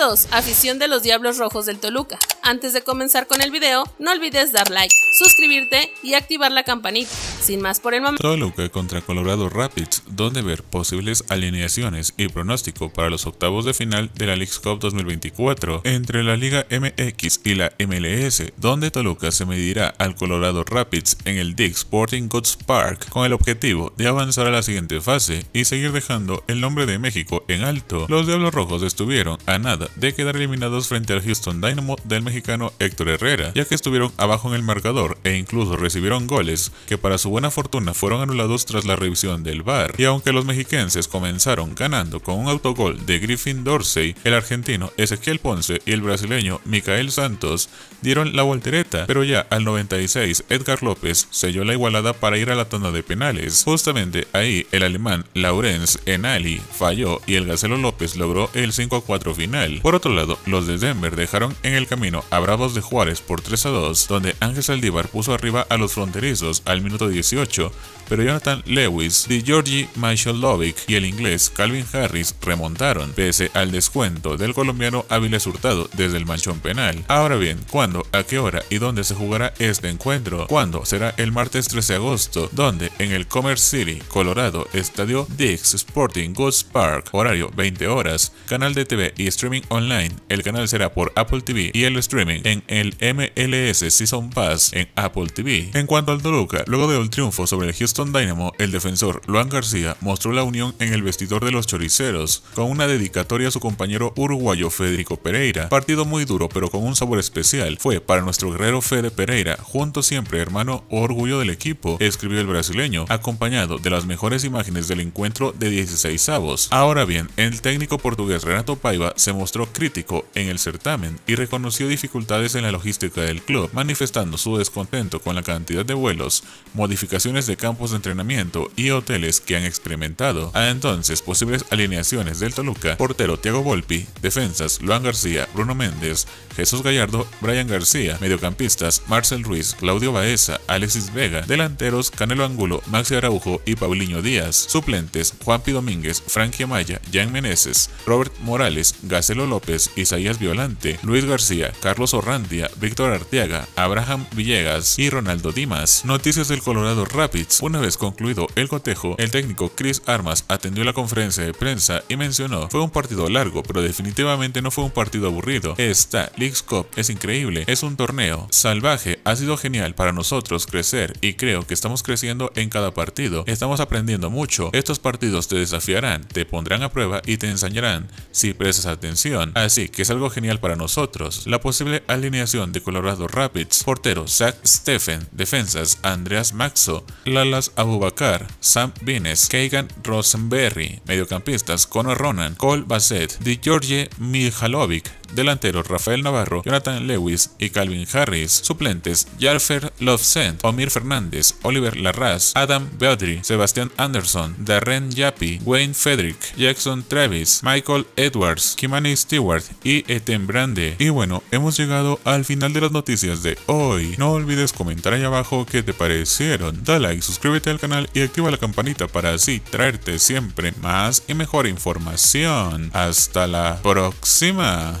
2. Afición de los Diablos Rojos del Toluca. Antes de comenzar con el video, no olvides dar like, suscribirte y activar la campanita. Sin más por el momento. Toluca contra Colorado Rapids, donde ver posibles alineaciones y pronóstico para los octavos de final de la League Cup 2024 entre la Liga MX y la MLS, donde Toluca se medirá al Colorado Rapids en el Dick Sporting Goods Park con el objetivo de avanzar a la siguiente fase y seguir dejando el nombre de México en alto. Los Diablos Rojos estuvieron a nada de quedar eliminados frente al Houston Dynamo del mexicano Héctor Herrera, ya que estuvieron abajo en el marcador e incluso recibieron goles que para su buena fortuna fueron anulados tras la revisión del VAR, y aunque los mexiquenses comenzaron ganando con un autogol de Griffin Dorsey, el argentino Ezequiel Ponce y el brasileño Micael Santos dieron la voltereta, pero ya al 96 Edgar López selló la igualada para ir a la tanda de penales. Justamente ahí el alemán Laurens Enali falló y el Gacelo López logró el 5 4 final. Por otro lado, los de Denver dejaron en el camino a Bravos de Juárez por 3 a 2, donde Ángel Saldívar puso arriba a los fronterizos al minuto 10 pero Jonathan Lewis, de Michael Lovick y el inglés Calvin Harris remontaron, pese al descuento del colombiano Áviles Hurtado desde el manchón penal. Ahora bien, ¿cuándo, a qué hora y dónde se jugará este encuentro? ¿Cuándo? Será el martes 13 de agosto, ¿dónde? en el Commerce City, Colorado, Estadio Dix Sporting Goods Park, horario 20 horas, canal de TV y streaming online. El canal será por Apple TV y el streaming en el MLS Season Pass en Apple TV. En cuanto al Toluca, luego de triunfo sobre el Houston Dynamo, el defensor Luan García mostró la unión en el vestidor de los choriceros, con una dedicatoria a su compañero uruguayo Federico Pereira. Partido muy duro pero con un sabor especial, fue para nuestro guerrero Fede Pereira, junto siempre hermano orgullo del equipo, escribió el brasileño, acompañado de las mejores imágenes del encuentro de 16 avos. Ahora bien, el técnico portugués Renato Paiva se mostró crítico en el certamen y reconoció dificultades en la logística del club, manifestando su descontento con la cantidad de vuelos, modificaciones modificaciones de campos de entrenamiento y hoteles que han experimentado. A entonces posibles alineaciones del Toluca, portero Thiago Volpi, defensas Luan García, Bruno Méndez, Jesús Gallardo, Brian García, mediocampistas Marcel Ruiz, Claudio Baeza, Alexis Vega, delanteros Canelo Angulo, Maxi Araujo y Paulinho Díaz, suplentes Juanpi Domínguez, Frankie Amaya, Jan Meneses, Robert Morales, Gacelo López, Isaías Violante, Luis García, Carlos Orrandia, Víctor Arteaga, Abraham Villegas y Ronaldo Dimas. Noticias del Colorado Rapids. Una vez concluido el cotejo, el técnico Chris Armas atendió la conferencia de prensa y mencionó, fue un partido largo, pero definitivamente no fue un partido aburrido. Esta Leagues Cup es increíble, es un torneo salvaje, ha sido genial para nosotros crecer y creo que estamos creciendo en cada partido, estamos aprendiendo mucho, estos partidos te desafiarán, te pondrán a prueba y te enseñarán si prestas atención, así que es algo genial para nosotros. La posible alineación de Colorado Rapids, portero Zach Steffen, defensas Andreas Max Lalas Abubakar, Sam Vines, Kagan Rosenberry, mediocampistas Conor Ronan, Cole Bassett, Di George Mihalovic, delanteros Rafael Navarro, Jonathan Lewis y Calvin Harris, suplentes Jarfer Lovesend, Omir Fernández, Oliver Larraz, Adam Beaudry, Sebastián Anderson, Darren Yapi, Wayne Frederick, Jackson Travis, Michael Edwards, Kimani Stewart y Eten Brande. Y bueno, hemos llegado al final de las noticias de hoy. No olvides comentar ahí abajo qué te parecieron. Da like, suscríbete al canal y activa la campanita para así traerte siempre más y mejor información. Hasta la próxima.